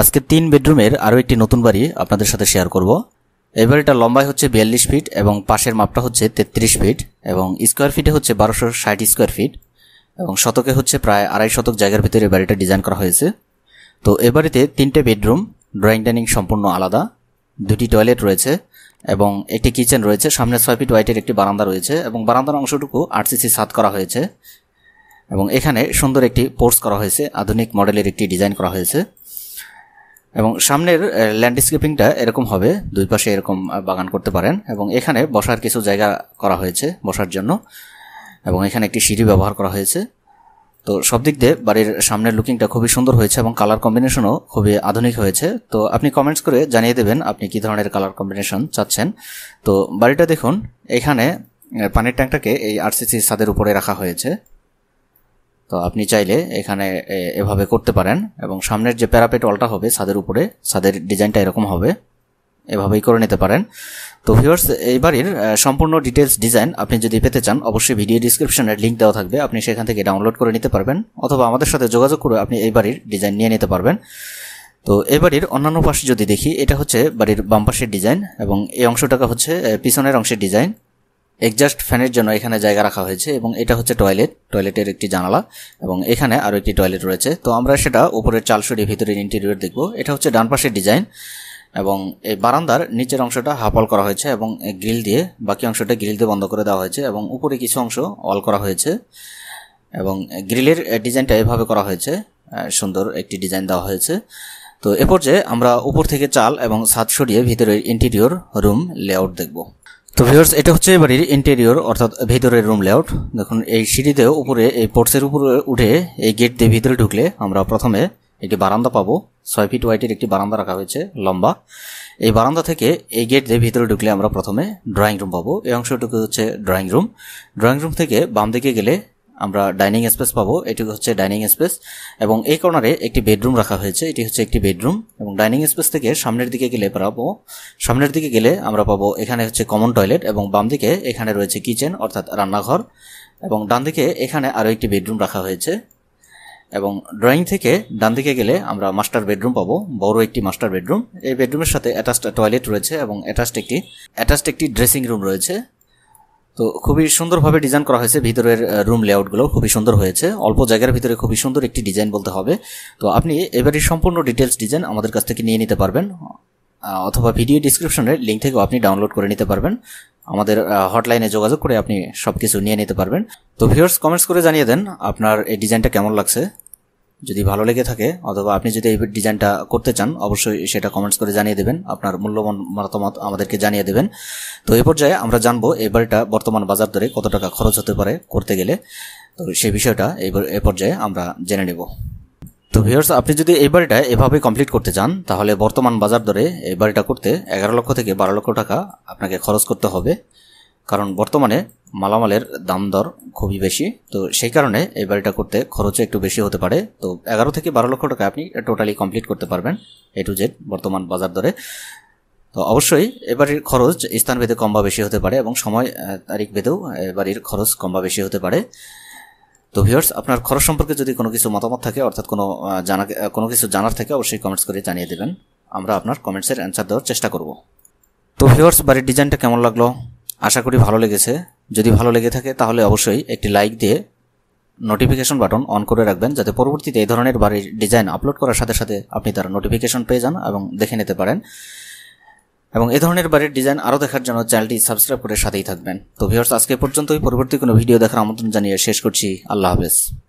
আজকে তিন বেডরুমের আরও একটি নতুন বাড়ি আপনাদের সাথে শেয়ার করব এবার এটা লম্বায় হচ্ছে বিয়াল্লিশ ফিট এবং পাশের মাপটা হচ্ছে তেত্রিশ ফিট এবং স্কোয়ার ফিটে হচ্ছে বারোশো ষাট স্কোয়ার ফিট এবং শতকে হচ্ছে প্রায় আড়াই শতক জায়গার ভিতরে বাড়িটা ডিজাইন করা হয়েছে তো এ বাড়িতে তিনটে বেডরুম ড্রয়িং ডাইনিং সম্পূর্ণ আলাদা দুটি টয়লেট রয়েছে এবং একটি কিচেন রয়েছে সামনে ছয় ফিট ওয়াইটের একটি বারান্দা রয়েছে এবং বারান্দার অংশটুকু আরসিসি সাত করা হয়েছে এবং এখানে সুন্দর একটি পোর্স করা হয়েছে আধুনিক মডেলের একটি ডিজাইন করা হয়েছে এবং সামনের ল্যান্ডস্কেপিংটা এরকম হবে দুই পাশে এরকম বাগান করতে পারেন এবং এখানে বসার কিছু জায়গা করা হয়েছে বসার জন্য এবং এখানে একটি সিঁড়ি ব্যবহার করা হয়েছে তো সব দিক দিয়ে বাড়ির সামনের লুকিংটা খুবই সুন্দর হয়েছে এবং কালার কম্বিনেশনও খুবই আধুনিক হয়েছে তো আপনি কমেন্টস করে জানিয়ে দেবেন আপনি কি ধরনের কালার কম্বিনেশন চাচ্ছেন তো বাড়িটা দেখুন এখানে পানির ট্যাঙ্কটাকে এই আরসিসি ছাদের উপরে রাখা হয়েছে তো আপনি চাইলে এখানে এভাবে করতে পারেন এবং সামনের যে প্যারাপেট অলটা হবে ছাদের উপরে ছাদের ডিজাইনটা এরকম হবে এভাবেই করে নিতে পারেন তো ভিউয়ার্স এই বাড়ির সম্পূর্ণ ডিটেলস ডিজাইন আপনি যদি পেতে চান অবশ্যই ভিডিও ডিসক্রিপশনের লিঙ্ক দেওয়া থাকবে আপনি সেখান থেকে ডাউনলোড করে নিতে পারবেন অথবা আমাদের সাথে যোগাযোগ করে আপনি এই বাড়ির ডিজাইন নিয়ে নিতে পারবেন তো এই বাড়ির অন্যান্য পাশে যদি দেখি এটা হচ্ছে বাড়ির বাম পাশের ডিজাইন এবং এই অংশটাকে হচ্ছে পিছনের অংশের ডিজাইন এক্সাস্ট ফ্যানের জন্য এখানে জায়গা রাখা হয়েছে এবং এটা হচ্ছে টয়লেট টয়লেটের একটি জানালা এবং এখানে আরও একটি টয়লেট রয়েছে তো আমরা সেটা উপরের চালসুরি ভিতরের ইন্টেরিয়র দেখব এটা হচ্ছে ডান পাশের ডিজাইন এবং এই বারান্দার নিচের অংশটা হাফল করা হয়েছে এবং গ্রিল দিয়ে বাকি অংশটা গ্রিল দিয়ে বন্ধ করে দেওয়া হয়েছে এবং উপরে কিছু অংশ অল করা হয়েছে এবং গ্রিলের ডিজাইনটা এভাবে করা হয়েছে সুন্দর একটি ডিজাইন দেওয়া হয়েছে তো এ পর্যায়ে আমরা উপর থেকে চাল এবং ছাদ সরিয়ে ভিতরের ইন্টেরিয়র রুম লেআউট দেখবো তো ভিউয়ার্স এটা হচ্ছে বাড়ির ইন্টেরিয়র অর্থাৎ ভেতরের রুম লেআউট দেখুন এই সিঁড়িতে উপরে এই পোর্টসের উপরে উঠে এই গেট দিয়ে ভিতরে ঢুকলে আমরা প্রথমে একটি বারান্দা পাবো ছয় ফিট ওয়াইটের একটি বারান্দা রাখা হয়েছে লম্বা এই বারান্দা থেকে এই গেট দিয়ে ভিতরে ঢুকলে আমরা প্রথমে ড্রয়িং রুম পাবো এই অংশটুকু হচ্ছে ড্রয়িং রুম ড্রয়িং রুম থেকে বাম দিকে গেলে আমরা ডাইনিং স্পেস পাবো এটি হচ্ছে ডাইনিং স্পেস এবং এই কর্নারে একটি বেডরুম রাখা হয়েছে এটি হচ্ছে একটি বেডরুম এবং ডাইনিং স্পেস থেকে সামনের দিকে গেলে পাবো সামনের দিকে গেলে আমরা পাবো এখানে হচ্ছে কমন টয়লেট এবং বাম দিকে এখানে রয়েছে কিচেন অর্থাৎ রান্নাঘর এবং ডান দিকে এখানে আরও একটি বেডরুম রাখা হয়েছে এবং ড্রয়িং থেকে ডান দিকে গেলে আমরা মাস্টার বেডরুম পাবো বড় একটি মাস্টার বেডরুম এই বেডরুমের সাথে অ্যাটাচড টয়লেট রয়েছে এবং অ্যাটাচড একটি অ্যাটাচড একটি ড্রেসিং রুম রয়েছে তো খুবই সুন্দরভাবে ডিজাইন করা হয়েছে ভিতরের রুম লেআউটগুলো খুবই সুন্দর হয়েছে অল্প জায়গার ভিতরে খুবই সুন্দর একটি ডিজাইন বলতে হবে তো আপনি এবারে সম্পূর্ণ ডিটেলস ডিজাইন আমাদের কাছ থেকে নিয়ে নিতে পারবেন অথবা ভিডিও ডিসক্রিপশনের লিঙ্ক থেকেও আপনি ডাউনলোড করে নিতে পারবেন আমাদের হটলাইনে যোগাযোগ করে আপনি সব কিছু নিয়ে নিতে পারবেন তো ভিউয়ার্স কমেন্টস করে জানিয়ে দেন আপনার এই ডিজাইনটা কেমন লাগছে যদি ভালো লেগে থাকে অথবা আপনি যদি এই ডিজাইনটা করতে চান অবশ্যই সেটা কমেন্টস করে জানিয়ে দেবেন আপনার মূল্যবান মতামত আমাদেরকে জানিয়ে দেবেন তো এ পর্যায়ে আমরা জানবো এবারটা বর্তমান বাজার দরে কত টাকা খরচ হতে পারে করতে গেলে তো সেই বিষয়টা এ পর্যায়ে আমরা জেনে নেব তো ভিউয়ার্স আপনি যদি এই বাড়িটা এভাবে কমপ্লিট করতে চান তাহলে বর্তমান বাজার দরে এই বাড়িটা করতে এগারো লক্ষ থেকে বারো লক্ষ টাকা আপনাকে খরচ করতে হবে কারণ বর্তমানে মালামালের দাম দর খুবই বেশি তো সেই কারণে এই বাড়িটা করতে খরচও একটু বেশি হতে পারে তো এগারো থেকে বারো লক্ষ টাকা আপনি টোটালি কমপ্লিট করতে পারবেন এ টু জেড বর্তমান বাজার দরে তো অবশ্যই এবারের খরচ স্থান ভেদে কম বা বেশি হতে পারে এবং সময় তারিখ ভেদেও এবারের খরচ কম বা বেশি হতে পারে তো ভিউয়ার্স আপনার খরচ সম্পর্কে যদি কোনো কিছু মতামত থাকে অর্থাৎ কোনো জানা কোনো কিছু জানার থাকে অবশ্যই কমেন্টস করে জানিয়ে দেবেন আমরা আপনার কমেন্টসের অ্যান্সার দেওয়ার চেষ্টা করব তো ভিউয়ার্স বাড়ির ডিজাইনটা কেমন লাগলো আশা করি ভালো লেগেছে যদি ভালো লেগে থাকে তাহলে অবশ্যই একটি লাইক দিয়ে নোটিফিকেশন বাটন অন করে রাখবেন যাতে পরবর্তীতে এই ধরনের বাড়ির ডিজাইন আপলোড করার সাথে সাথে আপনি তার নোটিফিকেশন পেয়ে যান এবং দেখে নিতে পারেন এবং এ ধরনের বাড়ির ডিজাইন আরও দেখার জন্য চ্যানেলটি সাবস্ক্রাইব করে সাথেই থাকবেন তো ভিওর্স আজকে পর্যন্তই পরবর্তী কোনো ভিডিও দেখার আমন্ত্রণ জানিয়ে শেষ করছি আল্লাহ হাফেজ